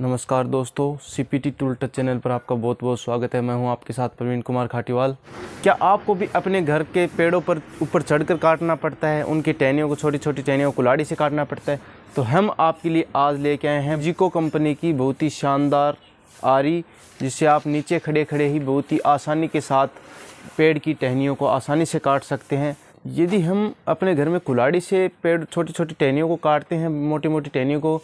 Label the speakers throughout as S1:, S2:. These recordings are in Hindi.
S1: नमस्कार दोस्तों C P T tool touch channel पर आपका बहुत बहुत स्वागत है मैं हूं आपके साथ प्रवीण कुमार खाटीवाल क्या आपको भी अपने घर के पेड़ों पर ऊपर चढ़कर काटना पड़ता है उनकी टहनियों को छोटी छोटी टहनियों को लाड़ी से काटना पड़ता है तो हम आपके लिए आज लेके आए हैं जिको कंपनी की बहुत ही शानदार आरी जिससे आप नीचे खड़े खड़े ही बहुत ही आसानी के साथ पेड़ की टहनियों को आसानी से काट सकते हैं यदि हम अपने घर में कुलाड़ी से पेड़ छोटी छोटी टहनियों को काटते हैं मोटी मोटी टहनियों को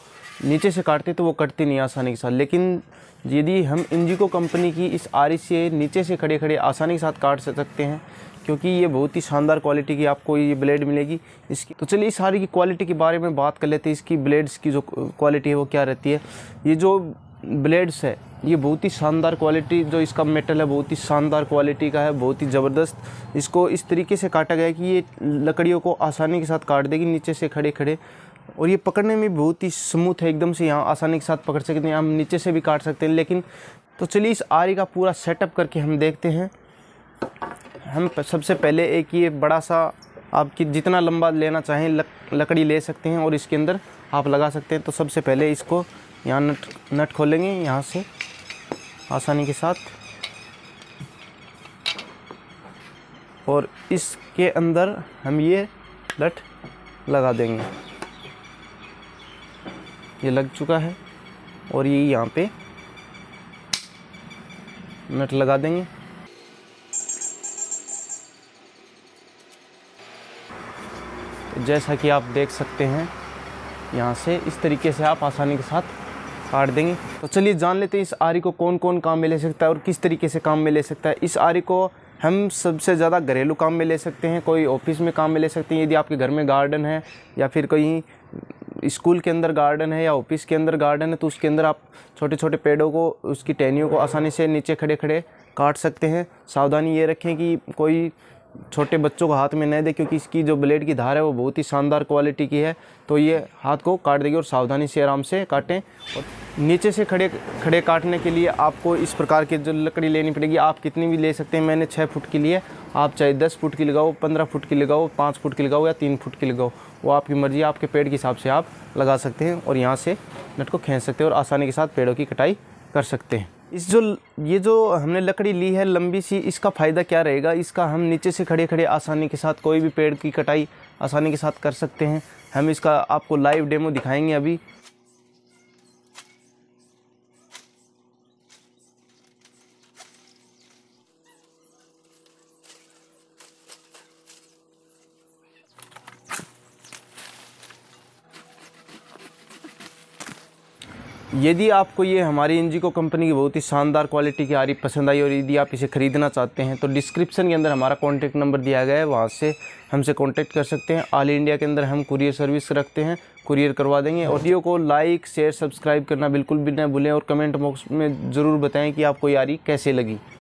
S1: नीचे से काटते हैं तो वो कटती नहीं आसानी के साथ लेकिन यदि हम इंजिको कंपनी की इस आरी से नीचे से खड़े खड़े आसानी के साथ काट सकते हैं क्योंकि ये बहुत ही शानदार क्वालिटी की आपको ये ब्लेड मिलेगी इसकी तो चलिए इस आरी की क्वालिटी के बारे में बात कर लेते हैं इसकी ब्लेड्स की जो क्वालिटी है वो क्या रहती है ये जो ब्लेड्स है ये बहुत ही शानदार क्वालिटी जो इसका मेटल है बहुत ही शानदार क्वालिटी का है बहुत ही ज़बरदस्त इसको इस तरीके से काटा गया कि ये लकड़ियों को आसानी के साथ काट देगी नीचे से खड़े खड़े और ये पकड़ने में बहुत ही स्मूथ है एकदम से यहाँ आसानी के साथ पकड़ सकते हैं हम नीचे से भी काट सकते हैं लेकिन तो चलिए इस आरी का पूरा सेटअप करके हम देखते हैं हम सबसे पहले एक ये बड़ा सा आपकी जितना लंबा लेना चाहें लक, लकड़ी ले सकते हैं और इसके अंदर आप लगा सकते हैं तो सबसे पहले इसको यहाँ नट नट खोलेंगे यहाँ से आसानी के साथ और इसके अंदर हम ये लट लगा देंगे ये लग चुका है और ये यहाँ पे नट लगा देंगे जैसा कि आप देख सकते हैं यहाँ से इस तरीके से आप आसानी के साथ काट देंगे तो चलिए जान लेते हैं इस आरी को कौन कौन काम में ले सकता है और किस तरीके से काम में ले सकता है इस आरी को हम सबसे ज़्यादा घरेलू काम में ले सकते हैं कोई ऑफिस में काम में ले सकते हैं यदि आपके घर में गार्डन है या फिर कहीं स्कूल के अंदर गार्डन है या ऑफिस के अंदर गार्डन है तो उसके अंदर आप छोटे छोटे पेड़ों को उसकी टहनियों को आसानी से नीचे खड़े खड़े काट सकते हैं सावधानी ये रखें कि कोई छोटे बच्चों को हाथ में न दे क्योंकि इसकी जो ब्लेड की धार है वो बहुत ही शानदार क्वालिटी की है तो ये हाथ को काट देगी और सावधानी से आराम से काटें और नीचे से खड़े खड़े काटने के लिए आपको इस प्रकार की जो लकड़ी लेनी पड़ेगी आप कितनी भी ले सकते हैं मैंने छः फुट की लिए आप चाहे दस फुट की लगाओ पंद्रह फुट की लगाओ पाँच फुट की लगाओ या तीन फुट की लगाओ वो आपकी मर्ज़ी आपके पेड़ के हिसाब से आप लगा सकते हैं और यहाँ से नट को खींच सकते हैं और आसानी के साथ पेड़ों की कटाई कर सकते हैं इस जो ये जो हमने लकड़ी ली है लंबी सी इसका फ़ायदा क्या रहेगा इसका हम नीचे से खड़े खड़े आसानी के साथ कोई भी पेड़ की कटाई आसानी के साथ कर सकते हैं हम इसका आपको लाइव डेमो दिखाएंगे अभी यदि आपको ये हमारी एन कंपनी की बहुत ही शानदार क्वालिटी की आरी पसंद आई और यदि आप इसे ख़रीदना चाहते हैं तो डिस्क्रिप्शन के अंदर हमारा कॉन्टैक्ट नंबर दिया गया है वहाँ से हमसे कॉन्टैक्ट कर सकते हैं ऑल इंडिया के अंदर हम कुरियर सर्विस रखते हैं कुरियर करवा देंगे ऑडियो को लाइक शेयर सब्सक्राइब करना बिल्कुल भी ना भूलें और कमेंट बॉक्स में ज़रूर बताएँ कि आपको यारी कैसे लगी